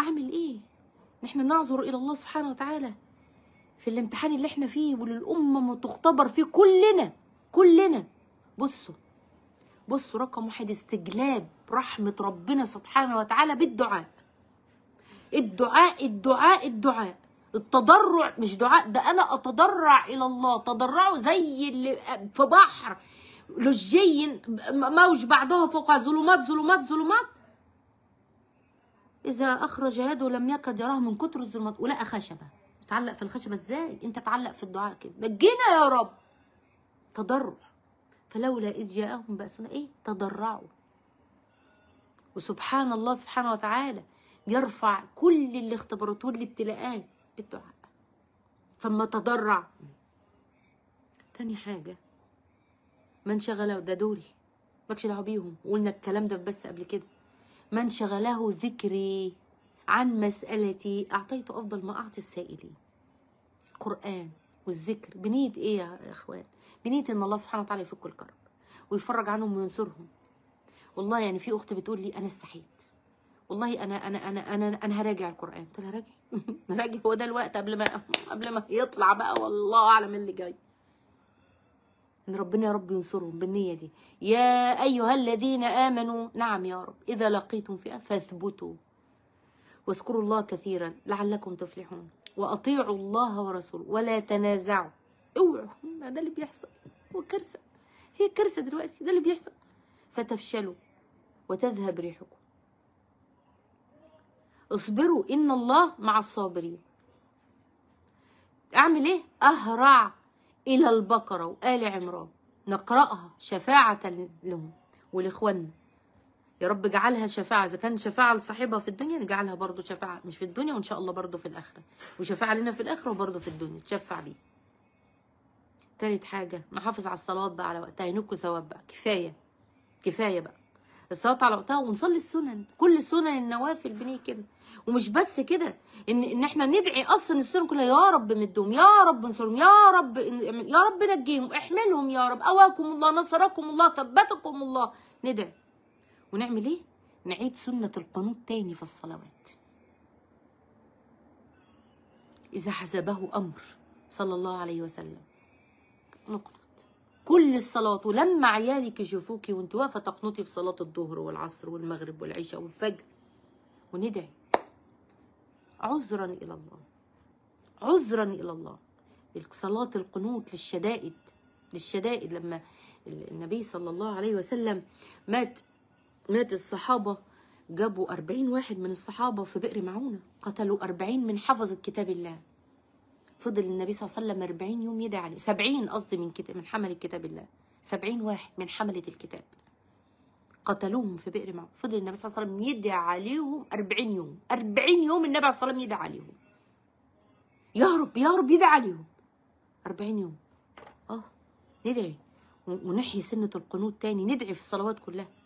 اعمل ايه نحن نعذر الى الله سبحانه وتعالى في الامتحان اللي احنا فيه وللأمة ما تختبر فيه كلنا كلنا بصوا بصوا رقم واحد استجلاب رحمه ربنا سبحانه وتعالى بالدعاء الدعاء الدعاء الدعاء التضرع مش دعاء ده انا اتضرع الى الله تضرعوا زي اللي في بحر لجي موج بعدها فوق ظلمات ظلمات ظلمات إذا أخرج يده لم يكد يراه من كتر الظلمات ولقى خشبة تعلق في الخشبة إزاي؟ أنت تعلق في الدعاء كده نجينا يا رب تضرع فلولا إذ جاءهم بأسنا إيه؟ تضرعوا وسبحان الله سبحانه وتعالى يرفع كل الاختبارات والابتلاءات بالدعاء فما تضرع تاني حاجة من شغله ده دول مالكش دعوه بيهم وقلنا الكلام ده بس قبل كده من شغله ذكري عن مسألتي أعطيت أفضل ما أعطي السائلين قرآن والذكر بنية إيه يا إخوان بنية إن الله سبحانه وتعالى يفك الكرب ويفرج عنهم وينصرهم والله يعني في أخت بتقول لي أنا استحيت والله انا انا انا انا انا هراجع القران قلت لها راجع راجع هو ده الوقت قبل ما قبل ما يطلع بقى والله اعلم اللي جاي ان ربنا يا رب ينصرهم بالنيه دي يا ايها الذين امنوا نعم يا رب اذا لقيتم فئه فاثبتوا واذكروا الله كثيرا لعلكم تفلحون واطيعوا الله ورسوله ولا تنازعوا اوعوا ده اللي بيحصل هو كارثه هي كارثه دلوقتي ده اللي بيحصل فتفشلوا وتذهب ريحكم اصبروا ان الله مع الصابرين اعمل ايه اهرع إلى البقرة وآل عمران نقرأها شفاعة لهم ولإخواننا يا رب اجعلها شفاعة إذا كان شفاعة لصاحبها في الدنيا نجعلها برضو شفاعة مش في الدنيا وإن شاء الله برضو في الآخرة وشفاعة لنا في الآخرة وبرضو في الدنيا تشفع بيه تالت حاجة نحافظ على الصلوات بقى على وقتها ينكوا ثواب بقى كفاية كفاية بقى بالصلاه على طه ونصلي السنن كل السنن النوافل بنيه كده ومش بس كده ان ان احنا ندعي اصلا السنن كلها يا رب مدهم يا رب انصرهم يا رب يا رب نجيهم احملهم يا رب اواكم الله نصركم الله ثبتكم الله ندعي ونعمل ايه نعيد سنه القنوت تاني في الصلوات اذا حسبه امر صلى الله عليه وسلم نقرأ كل الصلاه ولما عيالك يشوفوكي وانت واقفه تقنطي في صلاه الظهر والعصر والمغرب والعشاء والفجر وندعي عذرا الى الله عذرا الى الله صلاه القنوت للشدائد للشدائد لما النبي صلى الله عليه وسلم مات مات الصحابه جابوا أربعين واحد من الصحابة في بئر معونة قتلوا أربعين من حفظ كتاب الله فضل النبي صلى الله عليه وسلم 40 يوم يدعي عليه 70 قصدي من كتاب من حملة كتاب الله 70 واحد من حملة الكتاب قتلوهم في بئر معه فضل النبي صلى الله عليه وسلم يدعي عليهم 40 يوم 40 يوم النبي عليه الصلاه والسلام يدعي عليهم يهرب يهرب يدعي عليهم 40 يوم اه ندعي ونحيي سنه القنوت تاني ندعي في الصلوات كلها